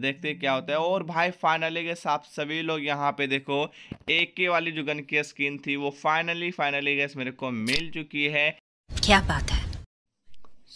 देखते क्या होता है और भाई फाइनली के साथ सभी लोग यहाँ पे देखो एक के वाली जो गन की स्किन थी वो फाइनली फाइनली गैस मेरे को मिल चुकी है क्या बात है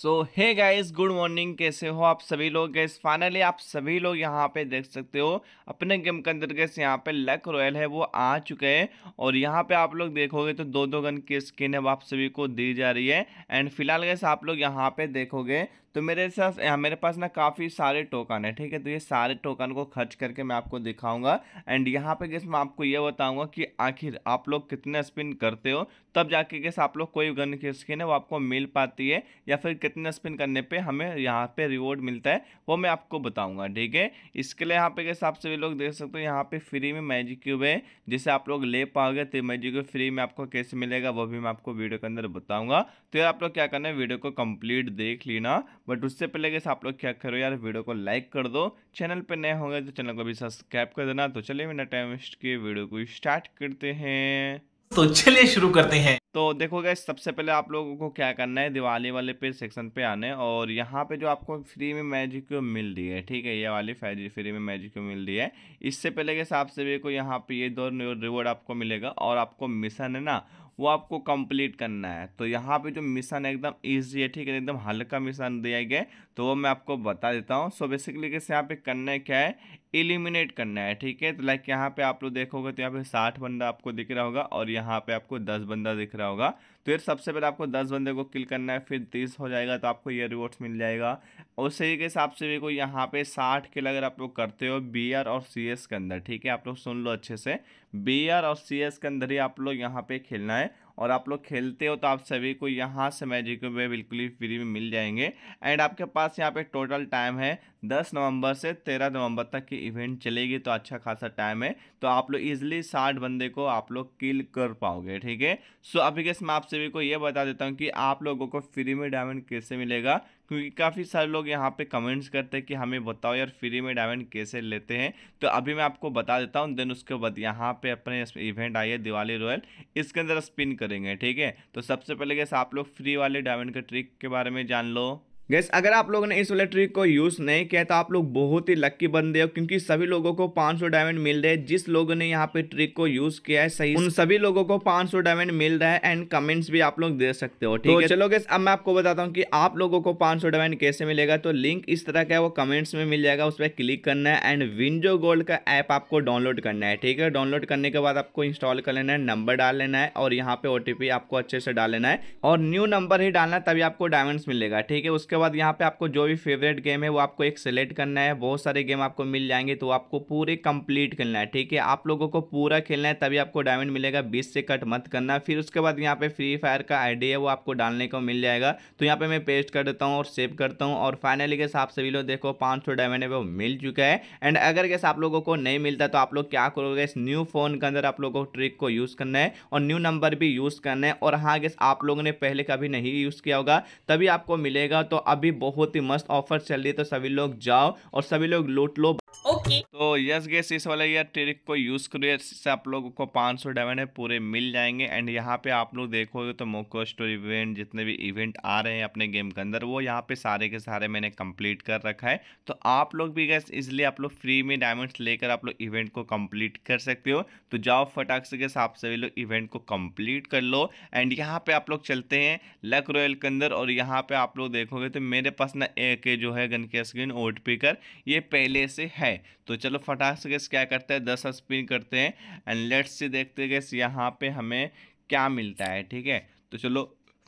so hey guys good morning कैसे हो आप सभी लोग गैस फाइनली आप सभी लोग यहाँ पे देख सकते हो अपने गेम के अंदर गैस यहाँ पे लक रॉयल है वो आ चुके हैं और यहाँ पे आप लोग देखोगे तो दो दो गन की स्किन है वो आप सभी को दी जा रही है एंड फिलहाल गैस आप लोग यहाँ पे देखोगे तो मेरे साथ मेरे पास ना काफ़ी सारे टोकन है ठीक है तो ये सारे टोकन को खर्च करके मैं आपको दिखाऊंगा एंड यहाँ पे गेस मैं आपको ये बताऊंगा कि आखिर आप लोग कितने स्पिन करते हो तब जाके गेस आप लोग कोई गन की स्किन है वो आपको मिल पाती है या फिर कितने स्पिन करने पे हमें यहाँ पे रिवॉर्ड मिलता है वो मैं आपको बताऊँगा ठीक है इसके लिए यहाँ पे गेस आप सभी लोग देख सकते हो यहाँ पे फ्री में मैजिक क्यूब है जिसे आप लोग ले पाओगे तो मैजिक क्यूब फ्री में आपको कैसे मिलेगा वो भी मैं आपको वीडियो के अंदर बताऊँगा तो आप लोग क्या करना है वीडियो को कम्प्लीट देख लेना बट उससे पहले कैसे आप लोग क्या करो यार वीडियो को लाइक कर दो चैनल पर नए होंगे तो चैनल को भी सब्सक्राइब कर देना तो चलिए बिना टाइम वेस्ट के वीडियो को स्टार्ट करते हैं तो चलिए शुरू करते हैं तो देखो गए सबसे पहले आप लोगों को क्या करना है दिवाली वाले पे सेक्शन पे आने और यहाँ पे जो आपको फ्री में मैजिक मिल रही है ठीक है ये वाली फ्री में मैजिक मिल रही है इससे पहले के हिसाब से भी को यहाँ पे ये दो रिवॉर्ड आपको मिलेगा और आपको मिशन है ना वो आपको कंप्लीट करना है तो यहाँ पे जो मिशन एकदम ईजी है ठीक है एकदम हल्का मिशन दिया गया तो वो मैं आपको बता देता हूँ सो बेसिकली कैसे यहाँ पे करना है क्या है एलिमिनेट करना है ठीक है तो लाइक यहाँ पे आप लोग देखोगे तो यहाँ पे साठ बंदा आपको दिख रहा होगा और यहाँ पे आपको दस बंदा दिख रहा होगा तो फिर सबसे पहले आपको दस बंदे को किल करना है फिर तीस हो जाएगा तो आपको ये रिवॉर्ड्स मिल जाएगा उस तरीके से आपसे भी को यहाँ पे साठ किल अगर आप लोग करते हो बी और सी के अंदर ठीक है आप लोग सुन लो अच्छे से बी और सी के अंदर ही आप लोग यहाँ पे खेलना है और आप लोग खेलते हो तो आप सभी को यहाँ से मैजिक वे बिल्कुल ही फ्री में मिल जाएंगे एंड आपके पास यहाँ पे टोटल टाइम है दस नवंबर से तेरह नवंबर तक की इवेंट चलेगी तो अच्छा खासा टाइम है तो आप लोग इजिली साठ बंदे को आप लोग किल कर पाओगे ठीक है सो अभी के मैं आप सभी को ये बता देता हूँ कि आप लोगों को फ्री में डायमंड कैसे मिलेगा क्योंकि काफ़ी सारे लोग यहाँ पे कमेंट्स करते हैं कि हमें बताओ यार फ्री में डायमंड कैसे लेते हैं तो अभी मैं आपको बता देता हूँ देन उसके बाद यहाँ पे अपने इवेंट आई है दिवाली रॉयल इसके अंदर स्पिन करेंगे ठीक है तो सबसे पहले कैसे आप लोग फ्री वाले डायमंड के ट्रिक के बारे में जान लो गैस अगर आप लोगों ने इस वाले ट्रिक को यूज़ नहीं किया तो आप लोग बहुत ही लक्की बंदे हो क्योंकि सभी लोगों को 500 डायमंड मिल रहे हैं जिस लोगों ने यहाँ पे ट्रिक को यूज़ किया है सही उन सभी लोगों को 500 डायमंड मिल रहा है एंड कमेंट्स भी आप लोग दे सकते हो ठीक तो है चलो गैस अब मैं आपको बताता हूँ कि आप लोगों को सौ डायमंड कैसे मिलेगा तो लिंक इस तरह का है वो कमेंट्स में मिल जाएगा उस पर क्लिक करना है एंड विंजो गोल्ड का ऐप आपको डाउनलोड करना है ठीक है डाउनलोड करने के बाद आपको इंस्टॉल कर लेना है नंबर डाल लेना है और यहाँ पे ओ आपको अच्छे से डाल लेना है और न्यू नंबर ही डालना है तभी आपको डायमंड्स मिलेगा ठीक है उसके उसके बाद यहाँ पे आपको जो भी फेवरेट गेम है वो आपको एक सेलेक्ट करना है बहुत सारे गेम आपको मिल जाएंगे तो आपको पूरे कंप्लीट खेलना है ठीक है आप लोगों को पूरा खेलना है तभी आपको डायमंड मिलेगा बीस से कट मत करना फिर उसके बाद यहाँ पे फ्री फायर का आईडी है वो आपको डालने को मिल जाएगा तो यहाँ पर मैं पेस्ट कर देता हूँ और सेव करता हूँ और फाइनली कैसे आप सभी लोग देखो पाँच डायमंड है वो मिल चुका है एंड अगर कैसे आप लोगों को नहीं मिलता तो आप लोग क्या करोगे इस न्यू फोन के अंदर आप लोगों को ट्रिक को यूज़ करना है और न्यू नंबर भी यूज़ करना है और हाँ गैस आप लोगों ने पहले कभी नहीं यूज़ किया होगा तभी आपको मिलेगा तो अभी बहुत ही मस्त ऑफर चल रही है तो सभी लोग जाओ और सभी लोग लूट लो ओके तो यस गेस इस वाले ये ट्रिक को यूज़ करिए इससे आप लोगों को 500 डायमंड पूरे मिल जाएंगे एंड यहाँ पे आप लोग देखोगे तो मोको स्टोर इवेंट जितने भी इवेंट आ रहे हैं अपने गेम के अंदर वो यहाँ पे सारे के सारे मैंने कंप्लीट कर रखा है तो आप लोग भी गैस इसलिए आप लोग फ्री में डायमंड्स लेकर आप लोग इवेंट को कम्प्लीट कर सकते हो तो जाओ फटाक से गैस आप सभी लोग इवेंट को कम्प्लीट कर लो एंड यहाँ पर आप लोग चलते हैं लक रॉयल के अंदर और यहाँ पर आप लोग देखोगे तो मेरे पास ना एक जो है गन के स्क्रीन ओट पी कर ये पहले से है तो चलो चलो फटाक से गैस क्या करते हैं दस स्पिन करते हैं एंड लेट्स से देखते गैस यहाँ पे हमें क्या मिलता है ठीक है तो चलो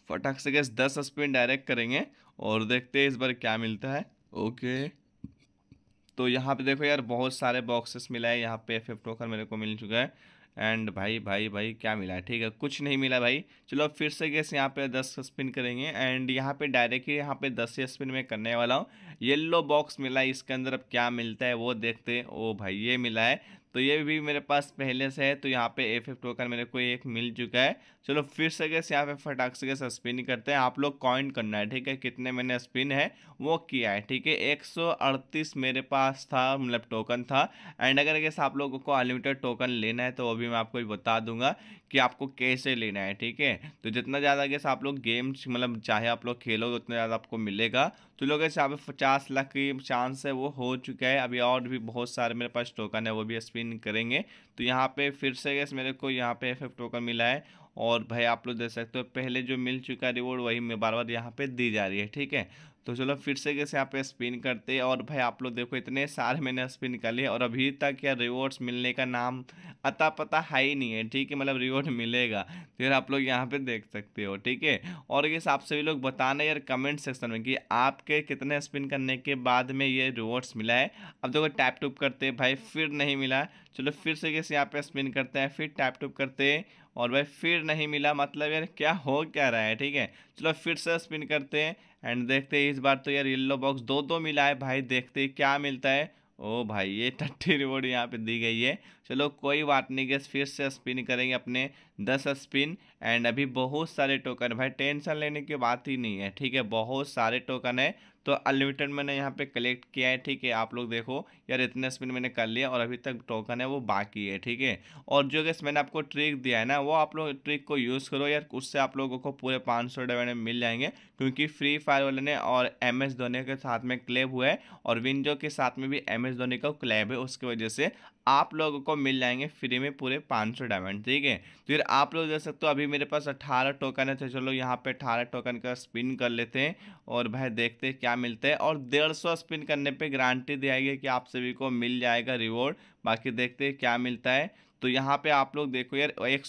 फटाक से गैस दस स्पिन डायरेक्ट करेंगे और देखते हैं इस बार क्या मिलता है ओके तो यहाँ पे देखो यार बहुत सारे बॉक्सेस मिला है यहाँ पे एफ एफ टोकन मेरे को मिल चुका है एंड भाई भाई भाई क्या मिला ठीक है कुछ नहीं मिला भाई चलो फिर से गैस यहाँ पे दस स्पिन करेंगे एंड यहाँ पे डायरेक्टली यहाँ पे दस स्पिन में करने वाला हूँ येल्लो बॉक्स मिला है इसके अंदर अब क्या मिलता है वो देखते ओ भाई ये मिला है तो ये भी मेरे पास पहले से है तो यहाँ पे एफ एफ टोकन मेरे को एक मिल चुका है चलो फिर से कैसे यहाँ पे फटाक से कैसे स्पिन करते हैं आप लोग कॉइन करना है ठीक है कितने मैंने स्पिन है वो किया है ठीक है 138 मेरे पास था मतलब टोकन था एंड अगर कैसे आप लोगों को अनलिमिटेड टोकन लेना है तो वो भी मैं आपको बता दूंगा कि आपको कैसे लेना है ठीक है तो जितना ज़्यादा कैसे आप लोग गेम्स मतलब चाहे आप लोग खेलोगे उतना ज़्यादा आपको मिलेगा तो लोग ऐसे यहाँ पे पचास लाख की चांस है वो हो चुका है अभी और भी बहुत सारे मेरे पास टोकन है वो भी स्पिन विन करेंगे तो यहाँ पे फिर से गैस मेरे को यहाँ पे एफ टोकन मिला है और भाई आप लोग देख सकते हो पहले जो मिल चुका रिवॉर्ड वही बार बार यहाँ पे दी जा रही है ठीक है तो चलो फिर से कैसे यहाँ पे स्पिन करते और भाई आप लोग देखो इतने सारे मैंने स्पिन कर लिए और अभी तक यार रिवॉर्ड्स मिलने का नाम अता पता है ही नहीं है ठीक है मतलब रिवॉर्ड मिलेगा फिर तो आप लोग यहाँ पे देख सकते हो ठीक है और ये आप सभी लोग बताना यार कमेंट सेक्शन में कि आपके कितने स्पिन करने के बाद में ये रिवॉर्ड्स मिला है अब देखो टैप टूप करते भाई फिर नहीं मिला चलो फिर से कैसे यहाँ पे स्पिन करते हैं फिर टैप टूप करते और भाई फिर नहीं मिला मतलब यार क्या हो क्या रहा है ठीक है चलो फिर से स्पिन करते हैं एंड देखते हैं इस बार तो यार येल्लो बॉक्स दो दो मिला है भाई देखते क्या मिलता है ओ भाई ये टट्टी रिवॉर्ड यहाँ पे दी गई है चलो कोई बात नहीं गैस फिर से स्पिन करेंगे अपने दस स्पिन एंड अभी बहुत सारे टोकन भाई टेंशन लेने की बात ही नहीं है ठीक है बहुत सारे टोकन है तो अनलिमिटेड मैंने यहाँ पे कलेक्ट किया है ठीक है आप लोग देखो यार इतने स्पिन मैंने कर लिया और अभी तक टोकन है वो बाकी है ठीक है और जो गैस मैंने आपको ट्रिक दिया है ना वो आप लोग ट्रिक को यूज़ करो यार उससे आप लोगों को पूरे पाँच सौ में मिल जाएंगे क्योंकि फ्री फायर वाले ने और एम एस धोनी के साथ में क्लेब हुआ है और विंजो के साथ में भी एम एस धोनी का क्लेब है उसकी वजह से आप लोगों को मिल जाएंगे फ्री में पूरे पाँच सौ डायमंड ठीक है तो फिर आप लोग देख सकते हो अभी मेरे पास अट्ठारह टोकन है तो चलो यहाँ पे अट्ठारह टोकन का स्पिन कर लेते हैं और भाई देखते हैं क्या मिलता है और डेढ़ सौ स्पिन करने पे गारंटी दी जाएगी कि आप सभी को मिल जाएगा रिवॉर्ड बाकी देखते हैं क्या मिलता है तो यहाँ पे आप लोग देखो यार एक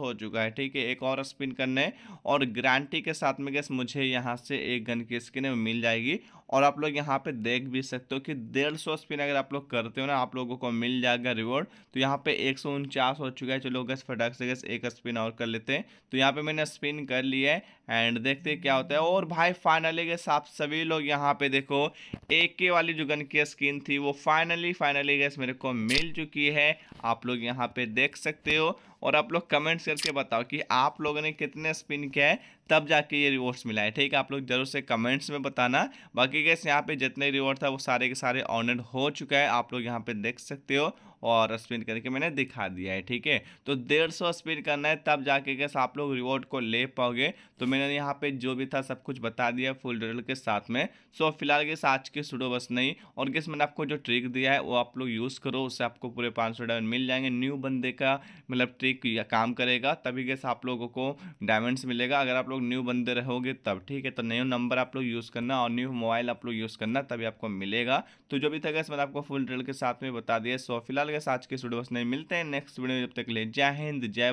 हो चुका है ठीक है एक और स्पिन करने और गारंटी के साथ में गैस मुझे यहाँ से एक गन की स्किन मिल जाएगी और आप लोग यहाँ पे देख भी सकते हो कि डेढ़ सौ स्पिन अगर आप लोग करते हो ना आप लोगों को मिल जाएगा रिवॉर्ड तो यहाँ पे एक सौ उनचास हो चुका है चलो गस फटाक से गस एक स्पिन और कर लेते हैं तो यहाँ पे मैंने स्पिन कर लिया है एंड देखते हैं क्या होता है और भाई फाइनली गैस आप सभी लोग यहाँ पे देखो एक के वाली जो गन की स्किन थी वो फाइनली फाइनली गैस मेरे को मिल चुकी है आप लोग यहाँ पे देख सकते हो और आप लोग कमेंट्स करके बताओ कि आप लोगों ने कितने स्पिन किया है तब जाके ये रिवॉर्ड्स मिला है ठीक है आप लोग जरूर से कमेंट्स में बताना बाकी गैस यहाँ पे जितने रिवॉर्ड था वो सारे के सारे ऑनर्ड हो चुका है आप लोग यहाँ पे देख सकते हो और स्पिन करके मैंने दिखा दिया है ठीक है तो डेढ़ सौ स्पिन करना है तब जाके कैसे आप लोग रिवॉर्ड को ले पाओगे तो मैंने यहाँ पे जो भी था सब कुछ बता दिया फुल डिटेल के साथ में सो फिलहाल के आज के सुडो बस नहीं और गैस मैंने आपको जो ट्रिक दिया है वो आप लोग यूज़ करो उससे आपको पूरे पाँच सौ डायमंड मिल जाएंगे न्यू बंदे का मतलब ट्रिक काम करेगा तभी गैस आप लोगों को डायमंड्स मिलेगा अगर आप लोग न्यू बंदे रहोगे तब ठीक है तो न्यू नंबर आप लोग यूज़ करना और न्यू मोबाइल आप लोग यूज़ करना तभी आपको मिलेगा तो जो भी था गैस मैंने आपको फुल डिटेल के साथ में बता दिया सो फिलहाल के साथ के स्टूडियो नहीं मिलते हैं नेक्स्ट वीडियो जब तक ले जय हिंद जय